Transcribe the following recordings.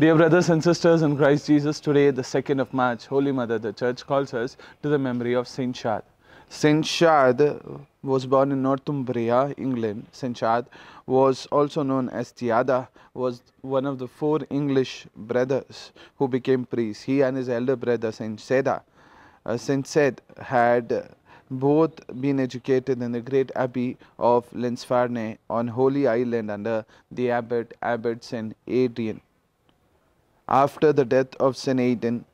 Dear brothers and sisters in Christ Jesus, today, the 2nd of March, Holy Mother, the Church calls us to the memory of Saint Shad. Saint Shad was born in Northumbria, England. Saint Shad was also known as Tiada, was one of the four English brothers who became priests. He and his elder brother, Saint Seda, uh, Saint Sed, had both been educated in the great abbey of Lensfarne on Holy Island under the abbot, abbot Saint Adrian. After the death of Senaidan,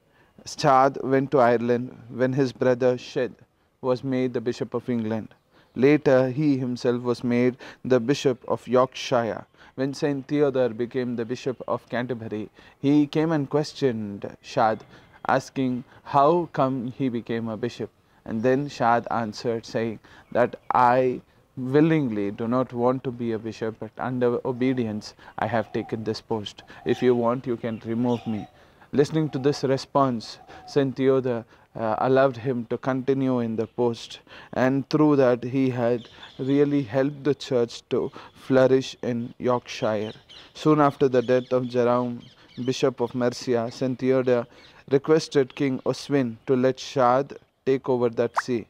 Stad went to Ireland when his brother Shed was made the Bishop of England. Later, he himself was made the Bishop of Yorkshire. When St. Theodore became the Bishop of Canterbury, he came and questioned Shad, asking how come he became a bishop. And then Shad answered, saying that I willingly do not want to be a bishop, but under obedience, I have taken this post. If you want, you can remove me. Listening to this response, Saint Theoda uh, allowed him to continue in the post, and through that, he had really helped the church to flourish in Yorkshire. Soon after the death of Jerome, Bishop of Mercia, Saint Theoda requested King Oswin to let Shad take over that see.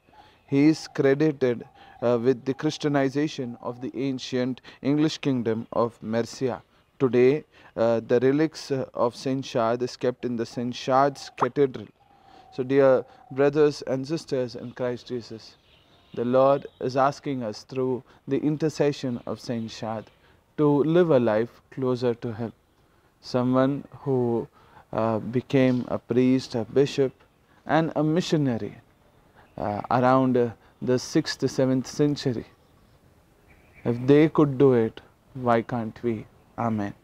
He is credited uh, with the Christianization of the ancient English kingdom of Mercia. Today, uh, the relics uh, of Saint Shad is kept in the Saint Shad's Cathedral. So, dear brothers and sisters in Christ Jesus, the Lord is asking us through the intercession of Saint Shad to live a life closer to Him. Someone who uh, became a priest, a bishop, and a missionary uh, around uh, the 6th, 7th century. If they could do it, why can't we? Amen.